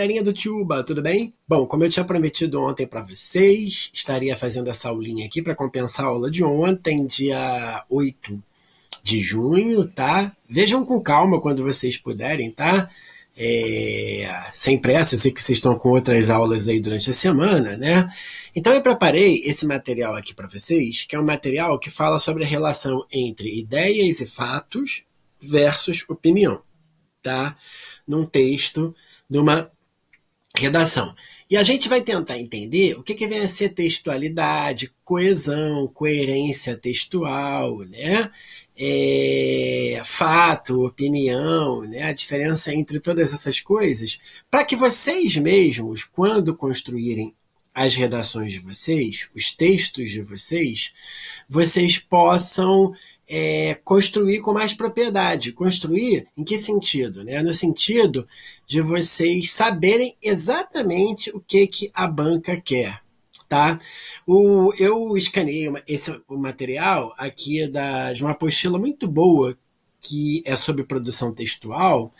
galerinha do Tuba, tudo bem? Bom, como eu tinha prometido ontem para vocês, estaria fazendo essa aulinha aqui para compensar a aula de ontem, dia 8 de junho, tá? Vejam com calma quando vocês puderem, tá? É... sem pressa, eu sei que vocês estão com outras aulas aí durante a semana, né? Então eu preparei esse material aqui para vocês, que é um material que fala sobre a relação entre ideias e fatos versus opinião, tá? Num texto numa redação. E a gente vai tentar entender o que, que vem a ser textualidade, coesão, coerência textual, né? É, fato, opinião, né? a diferença entre todas essas coisas, para que vocês mesmos, quando construírem as redações de vocês, os textos de vocês, vocês possam é, construir com mais propriedade. Construir em que sentido? Né? No sentido de vocês saberem exatamente o que, que a banca quer. Tá? O, eu escaneei uma, esse o material aqui da, de uma apostila muito boa que é sobre produção textual.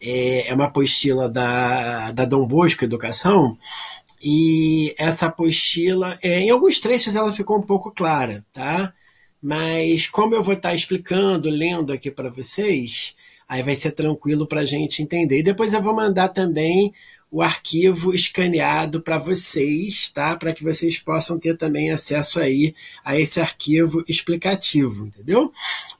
É, é uma apostila da, da Dom Bosco Educação, e essa apostila, é, em alguns trechos ela ficou um pouco clara, tá? Mas como eu vou estar explicando, lendo aqui para vocês, aí vai ser tranquilo para a gente entender. E depois eu vou mandar também o arquivo escaneado para vocês, tá? Para que vocês possam ter também acesso aí a esse arquivo explicativo, entendeu?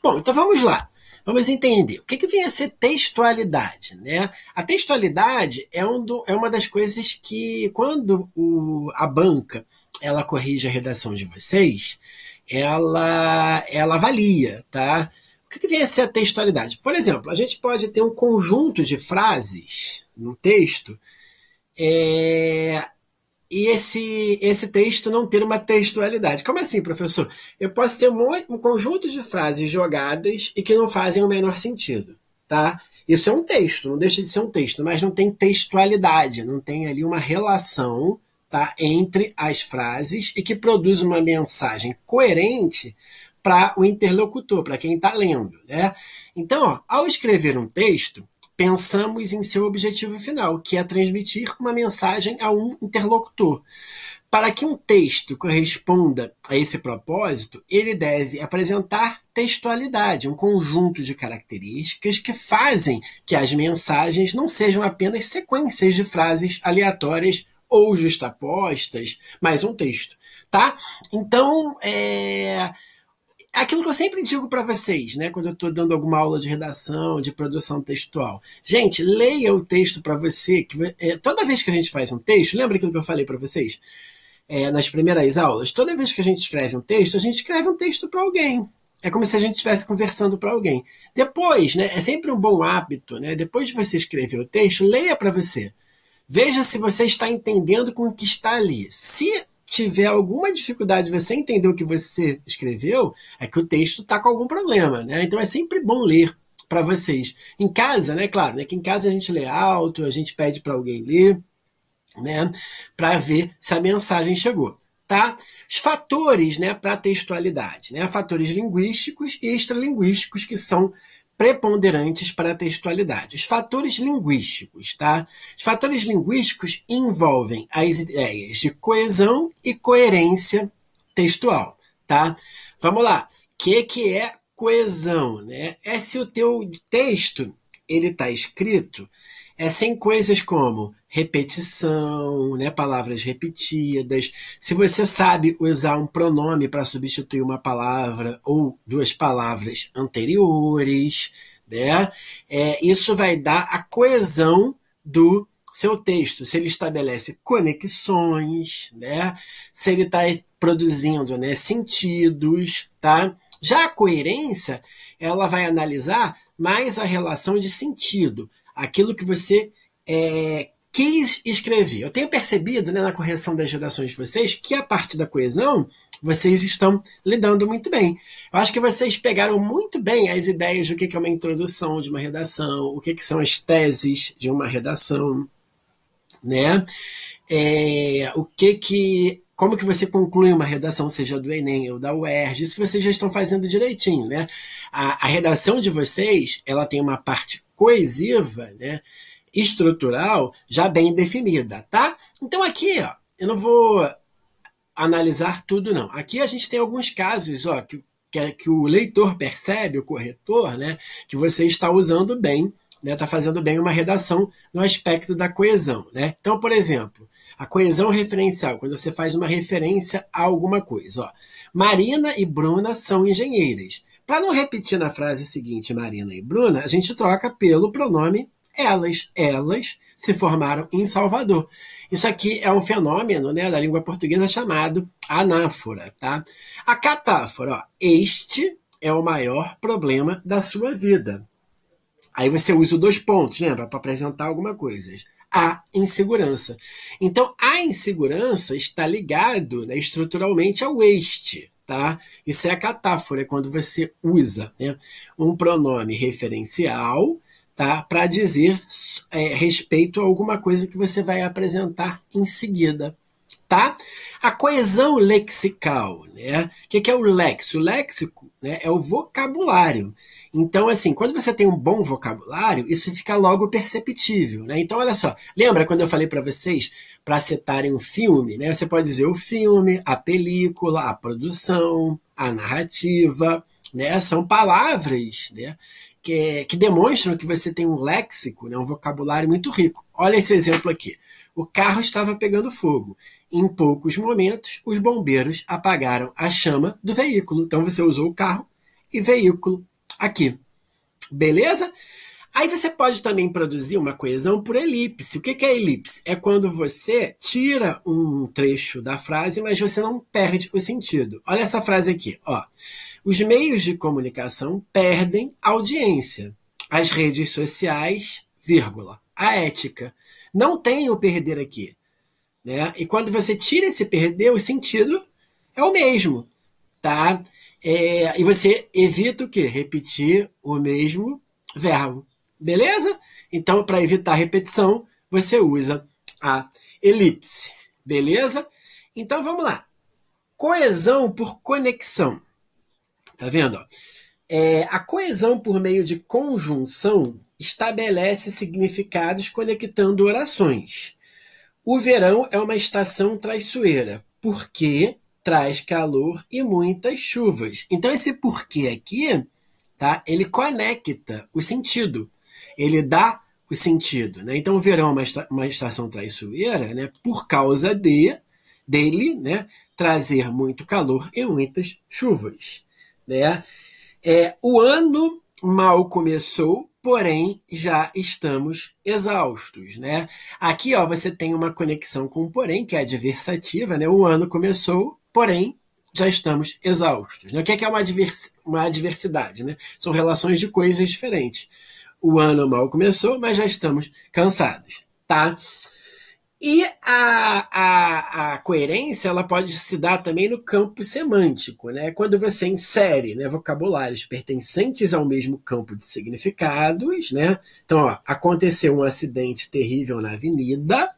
Bom, então vamos lá. Vamos entender. O que, que vem a ser textualidade? Né? A textualidade é, um do, é uma das coisas que, quando o, a banca ela corrige a redação de vocês, ela, ela avalia, tá? O que, que vem a ser a textualidade? Por exemplo, a gente pode ter um conjunto de frases no texto é, e esse, esse texto não ter uma textualidade. Como assim, professor? Eu posso ter um, um conjunto de frases jogadas e que não fazem o menor sentido, tá? Isso é um texto, não deixa de ser um texto, mas não tem textualidade, não tem ali uma relação tá? entre as frases e que produz uma mensagem coerente para o interlocutor, para quem está lendo. Né? Então, ó, ao escrever um texto, pensamos em seu objetivo final, que é transmitir uma mensagem a um interlocutor. Para que um texto corresponda a esse propósito, ele deve apresentar textualidade, um conjunto de características que fazem que as mensagens não sejam apenas sequências de frases aleatórias ou justapostas, mais um texto, tá? Então, é aquilo que eu sempre digo para vocês, né, quando eu estou dando alguma aula de redação, de produção textual. Gente, leia o texto para você. Que, é, toda vez que a gente faz um texto, lembra aquilo que eu falei para vocês é, nas primeiras aulas? Toda vez que a gente escreve um texto, a gente escreve um texto para alguém. É como se a gente estivesse conversando para alguém. Depois, né, é sempre um bom hábito, né, depois de você escrever o texto, leia para você. Veja se você está entendendo com o que está ali. Se tiver alguma dificuldade você entender o que você escreveu, é que o texto está com algum problema, né? Então é sempre bom ler para vocês. Em casa, né? Claro, né? Que em casa a gente lê alto, a gente pede para alguém ler, né? Para ver se a mensagem chegou, tá? Os fatores, né? Para textualidade, né? Fatores linguísticos e extralinguísticos que são preponderantes para a textualidade. Os fatores linguísticos, tá? Os fatores linguísticos envolvem as ideias de coesão e coerência textual, tá? Vamos lá. O que, que é coesão, né? É se o teu texto ele está escrito é, sem coisas como repetição, né, palavras repetidas. Se você sabe usar um pronome para substituir uma palavra ou duas palavras anteriores, né, é, isso vai dar a coesão do seu texto, se ele estabelece conexões, né? se ele está produzindo né, sentidos. Tá? Já a coerência, ela vai analisar mais a relação de sentido aquilo que você é, quis escrever. Eu tenho percebido né, na correção das redações de vocês que a parte da coesão vocês estão lidando muito bem. Eu acho que vocês pegaram muito bem as ideias do que é uma introdução de uma redação, o que, são as teses de uma redação, né? É, o que, que como que você conclui uma redação, seja do Enem ou da UERJ, isso vocês já estão fazendo direitinho, né? A, a redação de vocês, ela tem uma parte coesiva, né? Estrutural, já bem definida, tá? Então aqui, ó, eu não vou analisar tudo, não. Aqui a gente tem alguns casos, ó, que, que, é, que o leitor percebe, o corretor, né? Que você está usando bem, né? Está fazendo bem uma redação no aspecto da coesão, né? Então, por exemplo, a coesão referencial, quando você faz uma referência a alguma coisa. Ó, Marina e Bruna são engenheiras. Para não repetir na frase seguinte, Marina e Bruna, a gente troca pelo pronome elas. Elas se formaram em Salvador. Isso aqui é um fenômeno né, da língua portuguesa chamado anáfora. Tá? A catáfora, ó, este é o maior problema da sua vida. Aí você usa dois pontos, lembra? Né, Para apresentar alguma coisa a insegurança. Então, a insegurança está ligado né, estruturalmente ao este. Tá? Isso é a catáfora, é quando você usa né, um pronome referencial tá, para dizer é, respeito a alguma coisa que você vai apresentar em seguida. Tá? A coesão lexical, né? O que, é o léxico? O léxico né, é o vocabulário então, assim, quando você tem um bom vocabulário, isso fica logo perceptível, né? Então, olha só, lembra quando eu falei para vocês para citarem um filme, né? Você pode dizer o filme, a película, a produção, a narrativa, né? São palavras, né? Que, que demonstram que você tem um léxico, né? um vocabulário muito rico. Olha esse exemplo aqui. O carro estava pegando fogo. Em poucos momentos, os bombeiros apagaram a chama do veículo. Então você usou o carro e veículo aqui. Beleza? Aí você pode também produzir uma coesão por elipse. O que é elipse? É quando você tira um trecho da frase, mas você não perde o sentido. Olha essa frase aqui, ó. Os meios de comunicação perdem audiência. As redes sociais, vírgula. A ética. Não tem o perder aqui. Né? E quando você tira esse perder, o sentido é o mesmo. Tá? É, e você evita o quê? Repetir o mesmo verbo. Beleza? Então, para evitar repetição, você usa a elipse. Beleza? Então, vamos lá. Coesão por conexão. Tá vendo? É, a coesão por meio de conjunção estabelece significados conectando orações. O verão é uma estação traiçoeira, Por quê? traz calor e muitas chuvas. Então esse porquê aqui, tá? Ele conecta o sentido. Ele dá o sentido, né? Então o verão é uma, esta uma estação traiçoeira, né? Por causa de dele, né? Trazer muito calor e muitas chuvas, né? É, o ano mal começou, porém já estamos exaustos, né? Aqui, ó, você tem uma conexão com o porém, que é adversativa, né? O ano começou, porém já estamos exaustos. Né? O que é, que é uma, uma adversidade? Né? São relações de coisas diferentes. O ano mal começou, mas já estamos cansados. Tá? E a, a, a, coerência ela pode se dar também no campo semântico, né? quando você insere né, vocabulários pertencentes ao mesmo campo de significados. Né? Então, ó, aconteceu um acidente terrível na avenida,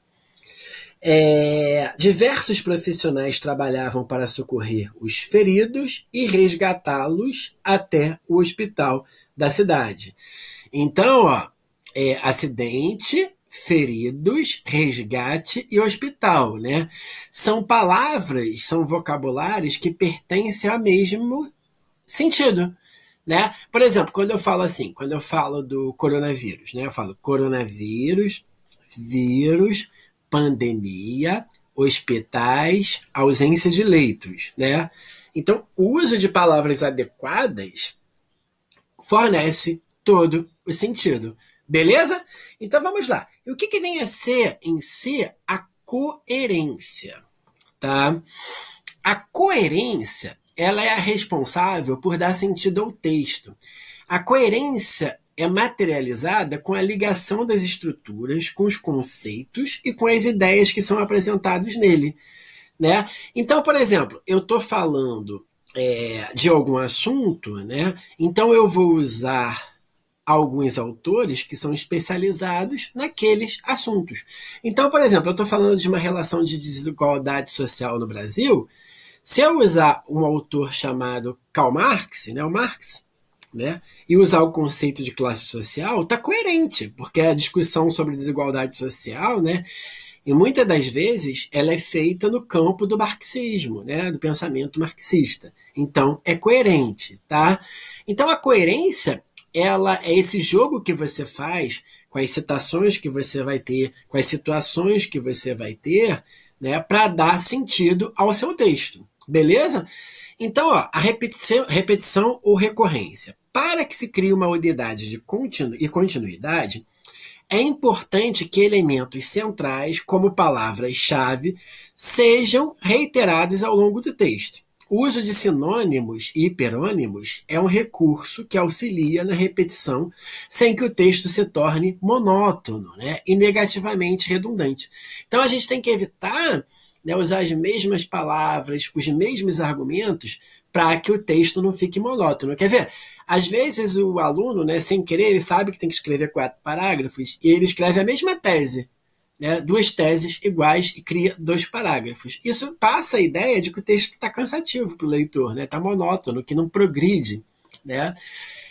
é, diversos profissionais trabalhavam para socorrer os feridos e resgatá-los até o hospital da cidade. Então, ó, é, acidente, feridos, resgate e hospital, né? São palavras, são vocabulários que pertencem ao mesmo sentido, né? Por exemplo, quando eu falo assim, quando eu falo do coronavírus, né? Eu falo coronavírus, vírus, pandemia, hospitais, ausência de leitos, né? Então, o uso de palavras adequadas fornece todo o sentido. Beleza? Então vamos lá. E o que, que vem a ser em si a coerência? Tá? A coerência ela é a responsável por dar sentido ao texto. A coerência é materializada com a ligação das estruturas, com os conceitos e com as ideias que são apresentados nele. Né? Então, por exemplo, eu estou falando é, de algum assunto, né? então eu vou usar alguns autores que são especializados naqueles assuntos. Então, por exemplo, eu estou falando de uma relação de desigualdade social no Brasil. Se eu usar um autor chamado Karl Marx, né, o Marx, né? E usar o conceito de classe social está coerente, porque a discussão sobre desigualdade social, né? E muitas das vezes ela é feita no campo do marxismo, né, do pensamento marxista. Então é coerente, tá? Então a coerência, ela é esse jogo que você faz com as citações que você vai ter, com as situações que você vai ter, né, para dar sentido ao seu texto. Beleza? Então, ó, a repetição, repetição ou recorrência. Para que se crie uma unidade de continu e continuidade, é importante que elementos centrais, como palavras-chave, sejam reiterados ao longo do texto. O uso de sinônimos e hiperônimos é um recurso que auxilia na repetição sem que o texto se torne monótono né? e negativamente redundante. Então a gente tem que evitar né, usar as mesmas palavras, os mesmos argumentos, para que o texto não fique monótono. Quer ver? Às vezes o aluno, né, sem querer, ele sabe que tem que escrever quatro parágrafos e ele escreve a mesma tese. Né, duas teses iguais e cria dois parágrafos. Isso passa a ideia de que o texto está cansativo para o leitor, está né, tá monótono, que não progride. Né?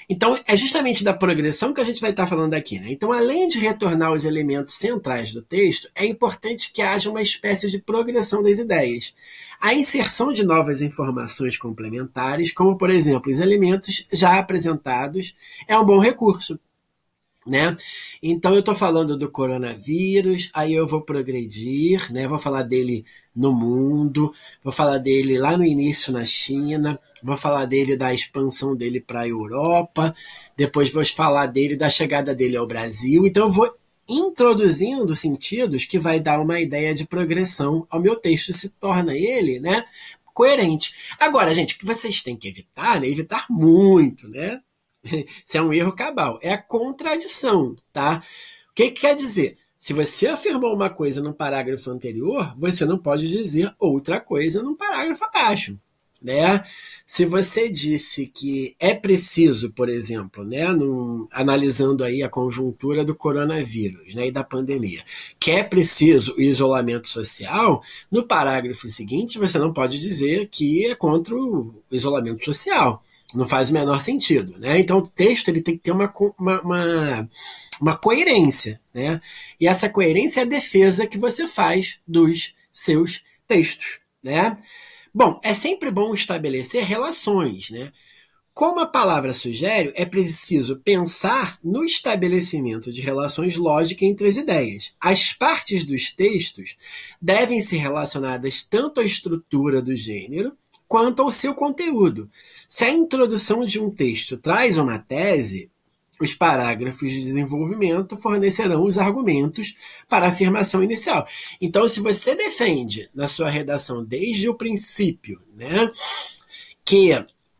Então, é justamente da progressão que a gente vai estar falando aqui. Né? Então, além de retornar os elementos centrais do texto, é importante que haja uma espécie de progressão das ideias. A inserção de novas informações complementares, como por exemplo os elementos já apresentados, é um bom recurso né? Então eu estou falando do coronavírus, aí eu vou progredir, né? Vou falar dele no mundo, vou falar dele lá no início na China, vou falar dele da expansão dele para a Europa, depois vou falar dele da chegada dele ao Brasil. Então eu vou introduzindo sentidos que vai dar uma ideia de progressão ao meu texto, se torna ele, né? Coerente. Agora, gente, o que vocês têm que evitar, né? Evitar muito, né? Isso é um erro cabal. É a contradição, tá? O que, que quer dizer? Se você afirmou uma coisa num parágrafo anterior, você não pode dizer outra coisa num parágrafo abaixo. Né? Se você disse que é preciso, por exemplo, né, num, analisando aí a conjuntura do coronavírus né, e da pandemia, que é preciso o isolamento social, no parágrafo seguinte você não pode dizer que é contra o isolamento social. Não faz o menor sentido, né? Então o texto ele tem que ter uma, uma, uma, uma coerência, né? E essa coerência é a defesa que você faz dos seus textos, né? Bom, é sempre bom estabelecer relações, né? Como a palavra sugere, é preciso pensar no estabelecimento de relações lógicas entre as ideias. As partes dos textos devem ser relacionadas tanto à estrutura do gênero, quanto ao seu conteúdo. Se a introdução de um texto traz uma tese, os parágrafos de desenvolvimento fornecerão os argumentos para a afirmação inicial. Então, se você defende na sua redação desde o princípio, né, que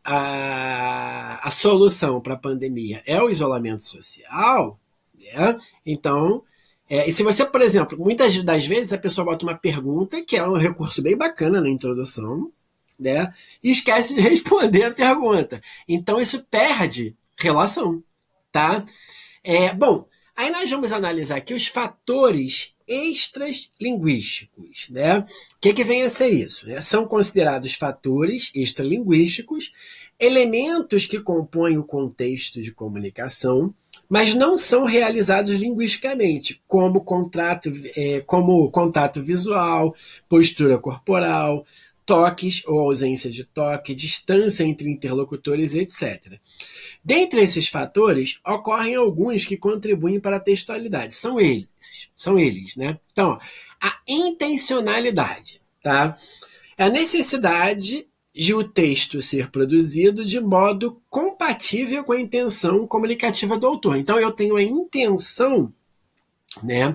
a, a solução para a pandemia é o isolamento social, né, então é, e se você, por exemplo, muitas das vezes a pessoa bota uma pergunta, que é um recurso bem bacana na introdução, né? E esquece de responder a pergunta. Então isso perde relação, tá? É, bom, aí nós vamos analisar aqui os fatores extras linguísticos, né? O que, que vem a ser isso? Né? São considerados fatores extralinguísticos, elementos que compõem o contexto de comunicação, mas não são realizados linguisticamente, como contrato, é, como contato visual, postura corporal, toques ou ausência de toque, distância entre interlocutores, etc. Dentre esses fatores, ocorrem alguns que contribuem para a textualidade. São eles, são eles, né? Então, a intencionalidade, tá? É a necessidade de o texto ser produzido de modo compatível com a intenção comunicativa do autor. Então, eu tenho a intenção, né?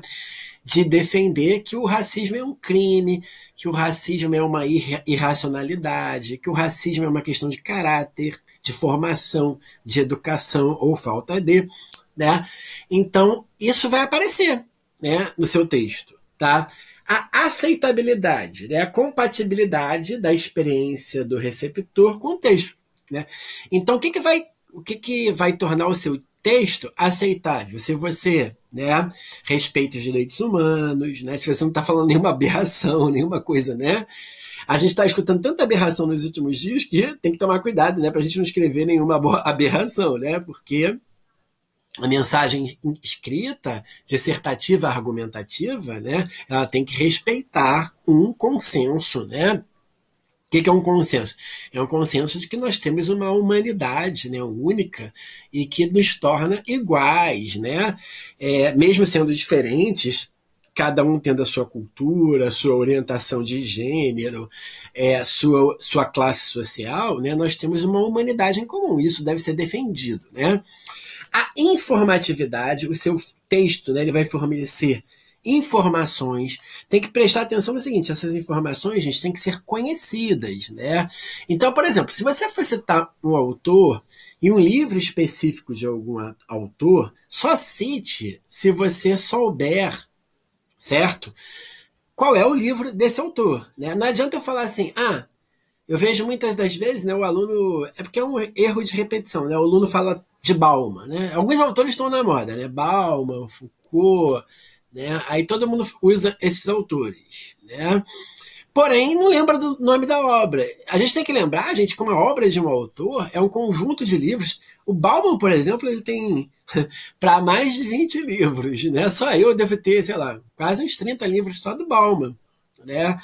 de defender que o racismo é um crime, que o racismo é uma ir irracionalidade, que o racismo é uma questão de caráter, de formação, de educação ou falta de. Né? Então, isso vai aparecer né, no seu texto. Tá? A aceitabilidade, né, a compatibilidade da experiência do receptor com o texto. Né? Então, o que, que vai o que, que vai tornar o seu texto aceitável? Se você né? Respeito aos direitos humanos, né? Se você não está falando nenhuma aberração, nenhuma coisa, né? A gente está escutando tanta aberração nos últimos dias que tem que tomar cuidado, né? Para a gente não escrever nenhuma aberração, né? Porque a mensagem escrita, dissertativa, argumentativa, né? Ela tem que respeitar um consenso, né? O que, que é um consenso? É um consenso de que nós temos uma humanidade né, única e que nos torna iguais, né? É, mesmo sendo diferentes, cada um tendo a sua cultura, sua orientação de gênero, é, sua, sua classe social, né, nós temos uma humanidade em comum. Isso deve ser defendido. Né? A informatividade, o seu texto, né, ele vai fornecer informações, tem que prestar atenção no seguinte: essas informações, gente, tem que ser conhecidas, né? Então, por exemplo, se você for citar um autor e um livro específico de algum autor, só cite se você souber, certo? Qual é o livro desse autor, né? Não adianta eu falar assim, ah, eu vejo muitas das vezes, né, o aluno. É porque é um erro de repetição, né? O aluno fala de Bauman, né? Alguns autores estão na moda, né? Bauman, Foucault, né? Aí todo mundo usa esses autores. Né? Porém, não lembra do nome da obra. A gente tem que lembrar, gente, Como a obra de um autor é um conjunto de livros. O Bauman, por exemplo, ele tem para mais de 20 livros. Né? Só eu devo ter, sei lá, quase uns 30 livros só do Bauman. Né?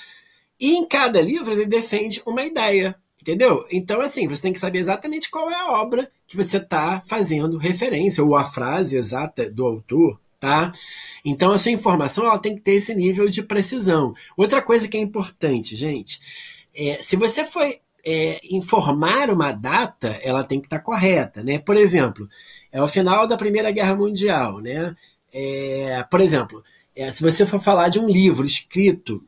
E em cada livro ele defende uma ideia. Entendeu? Então, assim, você tem que saber exatamente qual é a obra que você está fazendo referência, ou a frase exata do autor, tá? Então sua informação ela tem que ter esse nível de precisão. Outra coisa que é importante, gente, é, se você foi é, informar uma data, ela tem que estar tá correta, né? Por exemplo, é o final da Primeira Guerra Mundial, né? É, por exemplo, é, se você for falar de um livro escrito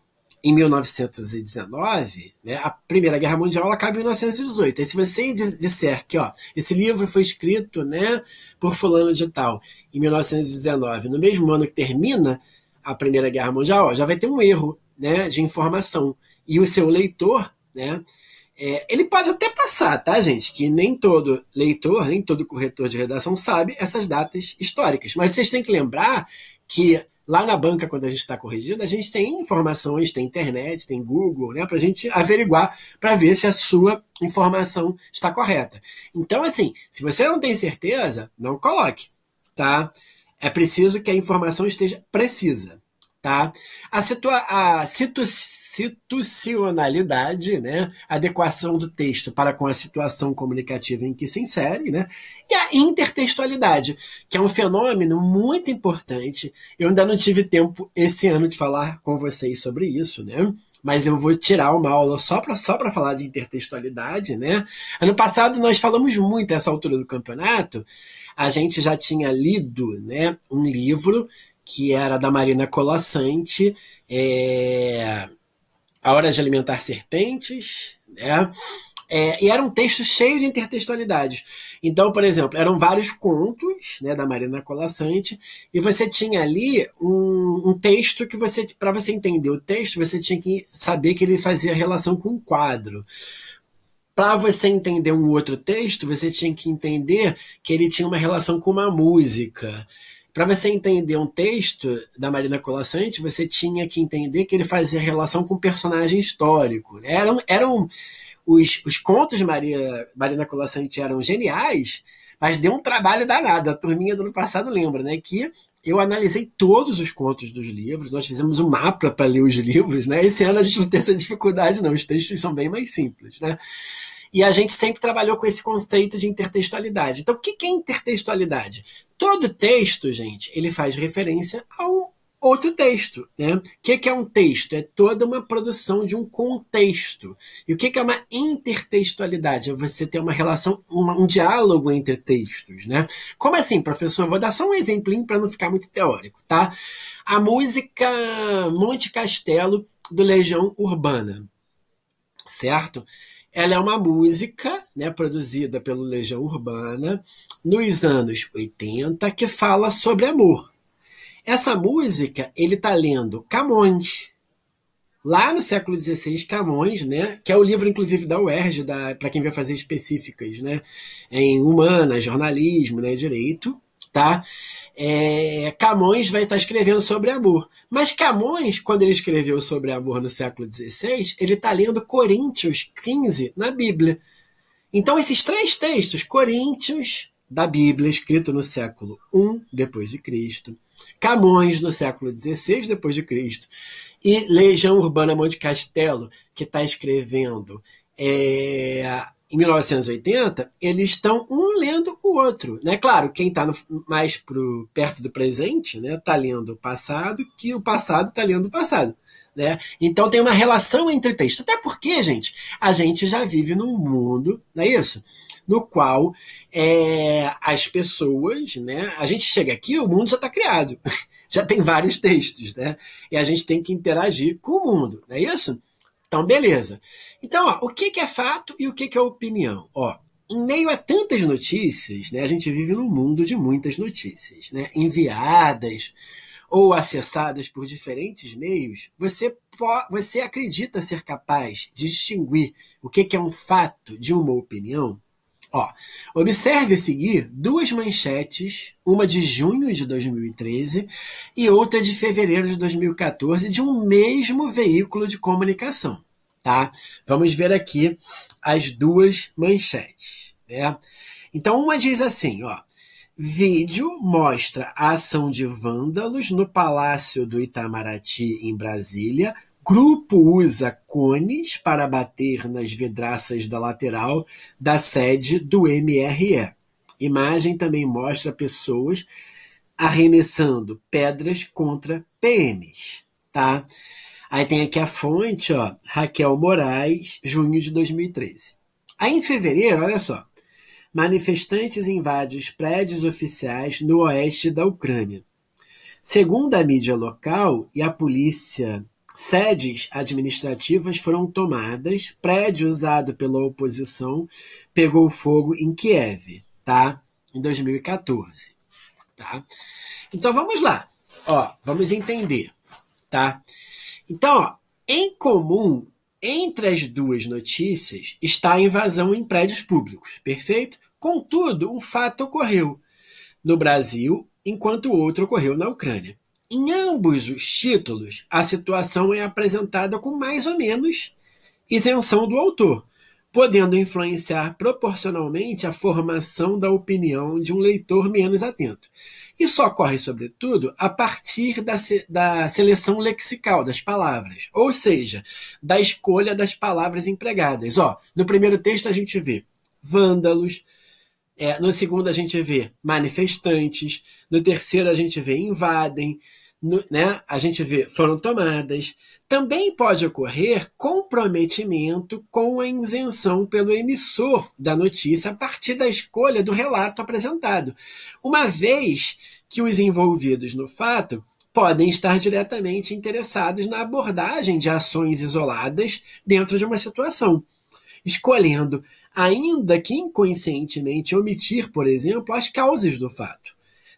em 1919, né, a Primeira Guerra Mundial acaba em 1918. E se você disser que ó, esse livro foi escrito né, por fulano de tal em 1919, no mesmo ano que termina a Primeira Guerra Mundial, ó, já vai ter um erro né, de informação. E o seu leitor, né, é, ele pode até passar, tá, gente? Que nem todo leitor, nem todo corretor de redação sabe essas datas históricas. Mas vocês têm que lembrar que Lá na banca, quando a gente está corrigindo, a gente tem informações, tem internet, tem Google, né, para a gente averiguar, para ver se a sua informação está correta. Então, assim, se você não tem certeza, não coloque, tá? É preciso que a informação esteja precisa. Tá? A, situa a situ situacionalidade, né? adequação do texto para com a situação comunicativa em que se insere, né? e a intertextualidade, que é um fenômeno muito importante. Eu ainda não tive tempo esse ano de falar com vocês sobre isso, né? mas eu vou tirar uma aula só para só falar de intertextualidade, né? Ano passado nós falamos muito essa altura do campeonato. A gente já tinha lido né, um livro que era da Marina Colassante, é, A Hora de Alimentar Serpentes, né? É, e era um texto cheio de intertextualidades. Então, por exemplo, eram vários contos né, da Marina Colassante, e você tinha ali um, um texto que você, para você entender o texto, você tinha que saber que ele fazia relação com o um quadro. Para você entender um outro texto, você tinha que entender que ele tinha uma relação com uma música. Para você entender um texto da Marina Colassante, você tinha que entender que ele fazia relação com personagens personagem histórico. Né? Eram, eram os, os contos de Maria, Marina Colassante eram geniais, mas deu um trabalho danado. A turminha do ano passado lembra, né? Que eu analisei todos os contos dos livros, nós fizemos um mapa para ler os livros, né? Esse ano a gente não tem essa dificuldade, não. Os textos são bem mais simples, né? E a gente sempre trabalhou com esse conceito de intertextualidade. Então, o que é intertextualidade? Todo texto, gente, ele faz referência ao outro texto. Né? O que é um texto? É toda uma produção de um contexto. E o que é uma intertextualidade? É você ter uma relação, um diálogo entre textos. Né? Como assim, professor? Vou dar só um exemplinho para não ficar muito teórico. tá? A música Monte Castelo do Legião Urbana, certo? Ela é uma música né, produzida pelo Legião Urbana nos anos 80 que fala sobre amor. Essa música ele está lendo Camões. Lá no século XVI, Camões, né, que é o livro, inclusive, da UERJ, para quem vai fazer específicas né, em humanas, jornalismo, né, direito, tá? É, Camões vai estar tá escrevendo sobre amor. Mas Camões, quando ele escreveu sobre amor no século XVI, ele está lendo Coríntios 15 na Bíblia. Então, esses três textos, Coríntios da Bíblia, escrito no século I depois de Cristo, Camões no século XVI depois de Cristo e Legião Urbana Monte Castelo, que está escrevendo é, em 1980, eles estão um lendo o outro. Né? Claro, quem está mais pro, perto do presente né, tá lendo o passado, que o passado está lendo o passado. Né? Então tem uma relação entre textos, Até porque, gente, a gente já vive num mundo, não é isso? No qual é, as pessoas, né? A gente chega aqui, o mundo já está criado. Já tem vários textos, né? E a gente tem que interagir com o mundo, não é isso? Então, beleza. Então, ó, o que, que é fato e o que, que é opinião? Ó, em meio a tantas notícias, né, a gente vive num mundo de muitas notícias, né, enviadas ou acessadas por diferentes meios, você, você acredita ser capaz de distinguir o que, que é um fato de uma opinião? Ó, observe a seguir duas manchetes, uma de junho de 2013 e outra de fevereiro de 2014, de um mesmo veículo de comunicação. Tá? Vamos ver aqui as duas manchetes. Né? Então, uma diz assim: ó, vídeo mostra a ação de vândalos no Palácio do Itamaraty, em Brasília, grupo usa cones para bater nas vidraças da lateral da sede do MRE. Imagem também mostra pessoas arremessando pedras contra PMs, tá? Aí tem aqui a fonte, ó, Raquel Moraes, junho de 2013. Aí em fevereiro, olha só, manifestantes invadem os prédios oficiais no oeste da Ucrânia. Segundo a mídia local e a polícia Sedes administrativas foram tomadas, prédio usado pela oposição pegou fogo em Kiev, tá? Em 2014, tá? Então vamos lá, ó, vamos entender, tá? Então, ó, em comum entre as duas notícias está a invasão em prédios públicos, perfeito? Contudo, um fato ocorreu no Brasil, enquanto o outro ocorreu na Ucrânia. Em ambos os títulos, a situação é apresentada com mais ou menos isenção do autor, podendo influenciar proporcionalmente a formação da opinião de um leitor menos atento. Isso ocorre, sobretudo, a partir da, se, da seleção lexical das palavras, ou seja, da escolha das palavras empregadas. Ó, no primeiro texto a gente vê vândalos, é, no segundo a gente vê manifestantes, no terceiro a gente vê invadem, né, a gente vê, foram tomadas. Também pode ocorrer comprometimento com a isenção pelo emissor da notícia a partir da escolha do relato apresentado, uma vez que os envolvidos no fato podem estar diretamente interessados na abordagem de ações isoladas dentro de uma situação, escolhendo, ainda que inconscientemente, omitir, por exemplo, as causas do fato.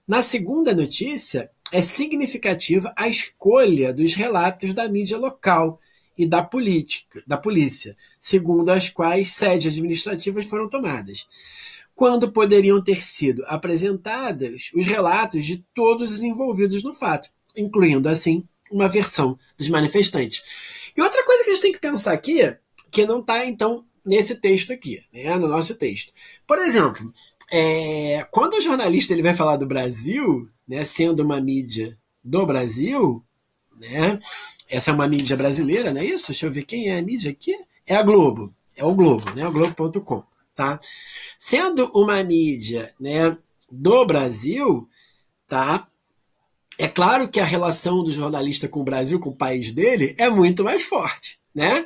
Na segunda notícia, é significativa a escolha dos relatos da mídia local e da política, da polícia, segundo as quais sedes administrativas foram tomadas, quando poderiam ter sido apresentados os relatos de todos os envolvidos no fato, incluindo assim uma versão dos manifestantes. E outra coisa que a gente tem que pensar aqui, que não está então nesse texto aqui, né, no nosso texto. Por exemplo, é, quando o jornalista ele vai falar do Brasil, né, sendo uma mídia do Brasil, né? Essa é uma mídia brasileira, não é isso? Deixa eu ver quem é a mídia aqui. É a Globo, é o Globo, né? O Globo.com, tá? Sendo uma mídia, né, do Brasil, tá? É claro que a relação do jornalista com o Brasil, com o país dele, é muito mais forte, né?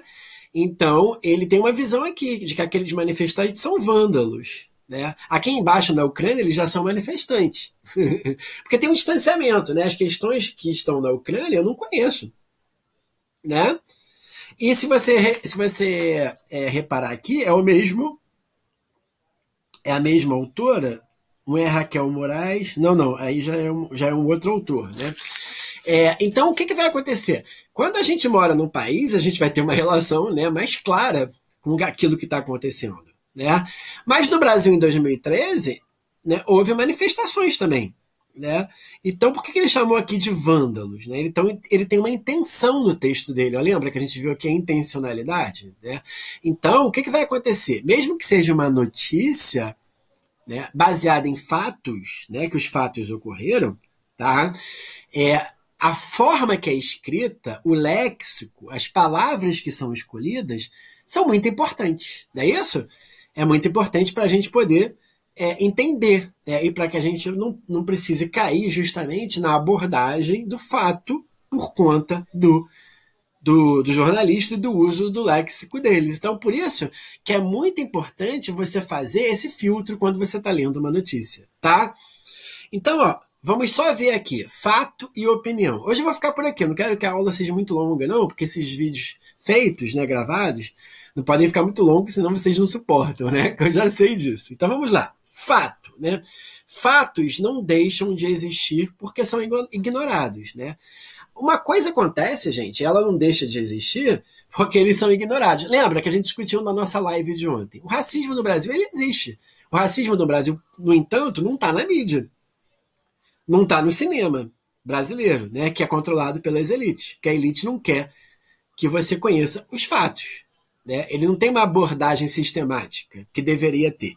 Então, ele tem uma visão aqui de que aqueles manifestantes são vândalos, né? Aqui embaixo na Ucrânia eles já são manifestantes. Porque tem um distanciamento, né? As questões que estão na Ucrânia eu não conheço. Né? E se você, se você é, reparar aqui, é o mesmo. É a mesma autora. Não é Raquel Moraes. Não, não. Aí já é um, já é um outro autor. Né? É, então, o que, que vai acontecer? Quando a gente mora num país, a gente vai ter uma relação né, mais clara com aquilo que está acontecendo. Né? Mas no Brasil, em 2013, né, houve manifestações também. Né? Então, por que, que ele chamou aqui de vândalos? Né? Ele, então, ele tem uma intenção no texto dele. Ó, lembra que a gente viu aqui a intencionalidade? Né? Então, o que, que vai acontecer? Mesmo que seja uma notícia né, baseada em fatos, né, que os fatos ocorreram, tá? é, a forma que é escrita, o léxico, as palavras que são escolhidas, são muito importantes. Não é isso? é muito importante para a gente poder é, entender né? e para que a gente não, não precise cair justamente na abordagem do fato por conta do, do, do jornalista e do uso do léxico deles. Então, por isso que é muito importante você fazer esse filtro quando você está lendo uma notícia, tá? Então, ó, Vamos só ver aqui, fato e opinião. Hoje eu vou ficar por aqui, não quero que a aula seja muito longa, não, porque esses vídeos feitos, né, gravados, não podem ficar muito longos, senão vocês não suportam, né? Eu já sei disso. Então vamos lá. Fato, né? Fatos não deixam de existir porque são ignorados, né? Uma coisa acontece, gente, ela não deixa de existir porque eles são ignorados. Lembra que a gente discutiu na nossa live de ontem? O racismo no Brasil, ele existe. O racismo no Brasil, no entanto, não está na mídia. Não está no cinema brasileiro, né? Que é controlado pelas elites. Que a elite não quer que você conheça os fatos. Né? Ele não tem uma abordagem sistemática, que deveria ter.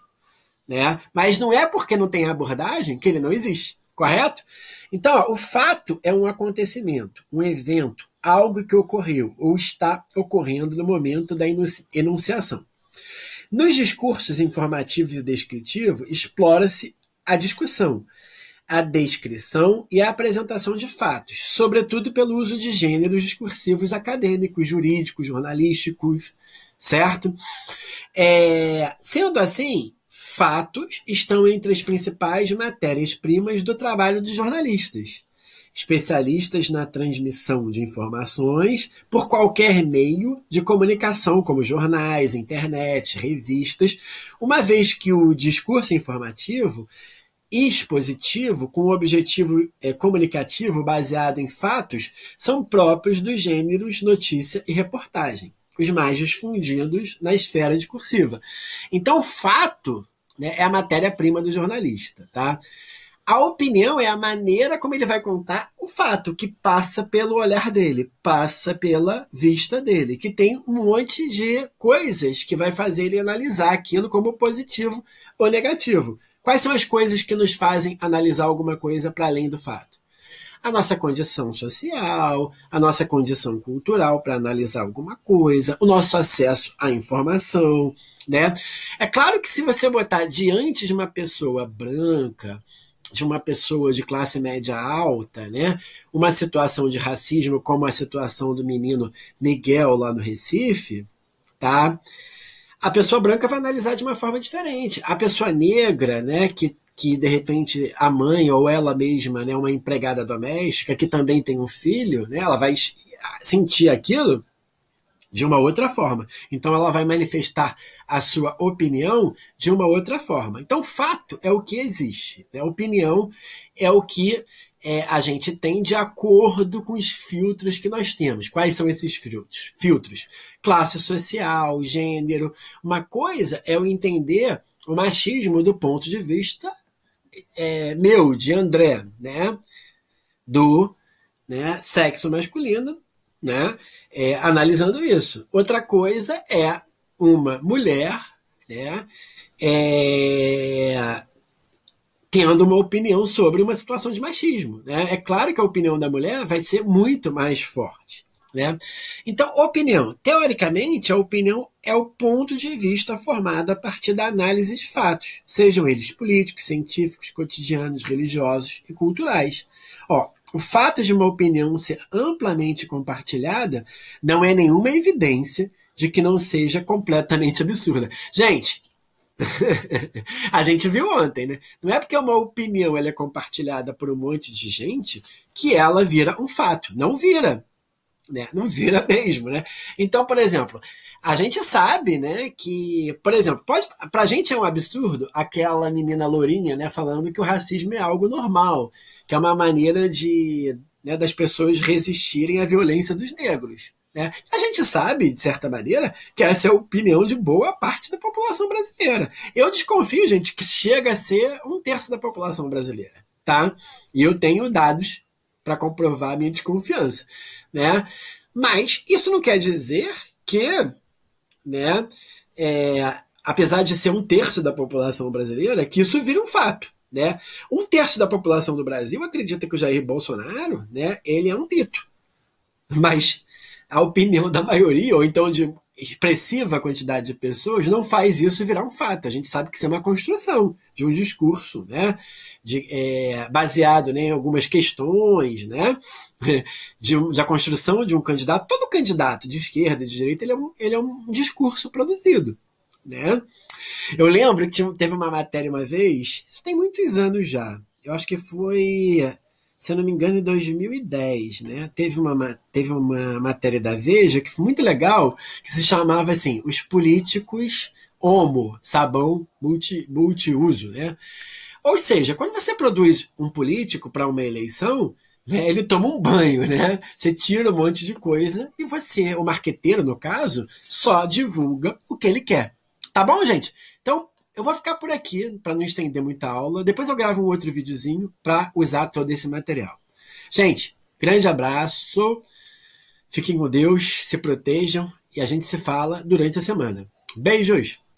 Né? Mas não é porque não tem abordagem que ele não existe, correto? Então, ó, o fato é um acontecimento, um evento, algo que ocorreu ou está ocorrendo no momento da enunciação. Nos discursos informativos e descritivos, explora-se a discussão, a descrição e a apresentação de fatos, sobretudo pelo uso de gêneros discursivos acadêmicos, jurídicos, jornalísticos, certo? É, sendo assim, fatos estão entre as principais matérias-primas do trabalho de jornalistas, especialistas na transmissão de informações por qualquer meio de comunicação, como jornais, internet, revistas, uma vez que o discurso informativo expositivo, com um objetivo é, comunicativo baseado em fatos, são próprios dos gêneros notícia e reportagem, os mais difundidos na esfera discursiva. Então, fato né, é a matéria-prima do jornalista, tá? A opinião é a maneira como ele vai contar o fato, que passa pelo olhar dele, passa pela vista dele, que tem um monte de coisas que vai fazer ele analisar aquilo como positivo ou negativo. Quais são as coisas que nos fazem analisar alguma coisa para além do fato? A nossa condição social, a nossa condição cultural para analisar alguma coisa, o nosso acesso à informação, né? É claro que se você botar diante de uma pessoa branca, de uma pessoa de classe média alta, né? Uma situação de racismo como a situação do menino Miguel lá no Recife, tá? a pessoa branca vai analisar de uma forma diferente. A pessoa negra, né, que, que de repente a mãe ou ela mesma, né, uma empregada doméstica, que também tem um filho, né, ela vai sentir aquilo de uma outra forma. Então ela vai manifestar a sua opinião de uma outra forma. Então fato é o que existe, né? opinião é o que é, a gente tem de acordo com os filtros que nós temos. Quais são esses filtros? Filtros: classe social, gênero. Uma coisa é eu entender o machismo do ponto de vista é, meu, de André, né? Do né, sexo masculino, né? É, analisando isso. Outra coisa é uma mulher, né? É, tendo uma opinião sobre uma situação de machismo. Né? É claro que a opinião da mulher vai ser muito mais forte. Né? Então, opinião. Teoricamente, a opinião é o ponto de vista formado a partir da análise de fatos, sejam eles políticos, científicos, cotidianos, religiosos e culturais. Ó, o fato de uma opinião ser amplamente compartilhada não é nenhuma evidência de que não seja completamente absurda. Gente, a gente viu ontem, né? Não é porque uma opinião ela é compartilhada por um monte de gente que ela vira um fato. Não vira. Né? Não vira mesmo, né? Então, por exemplo, a gente sabe, né, que, por exemplo, pode, pra gente é um absurdo aquela menina lourinha, né, falando que o racismo é algo normal, que é uma maneira de, né, das pessoas resistirem à violência dos negros. Né? A gente sabe, de certa maneira, que essa é a opinião de boa parte da população brasileira. Eu desconfio, gente, que chega a ser um terço da população brasileira. Tá? E eu tenho dados para comprovar a minha desconfiança. Né? Mas isso não quer dizer que, né, é, apesar de ser um terço da população brasileira, que isso vira um fato. Né? Um terço da população do Brasil acredita que o Jair Bolsonaro né, ele é um mito. Mas a opinião da maioria, ou então de expressiva quantidade de pessoas, não faz isso virar um fato. A gente sabe que isso é uma construção de um discurso, né? De, é, baseado né, em algumas questões, né? De, da construção de um candidato. Todo candidato de esquerda e de direita ele é um, ele é um discurso produzido. Né? Eu lembro que teve uma matéria uma vez, isso tem muitos anos já. Eu acho que foi se eu não me engano, em 2010, né? Teve uma, teve uma matéria da Veja que foi muito legal, que se chamava assim, os políticos homo, sabão multi, multiuso, né? Ou seja, quando você produz um político para uma eleição, né, ele toma um banho, né? Você tira um monte de coisa e você, o marqueteiro, no caso, só divulga o que ele quer. Tá bom, gente? Eu vou ficar por aqui para não estender muita aula. Depois eu gravo um outro videozinho para usar todo esse material. Gente, grande abraço. Fiquem com Deus, se protejam e a gente se fala durante a semana. Beijos!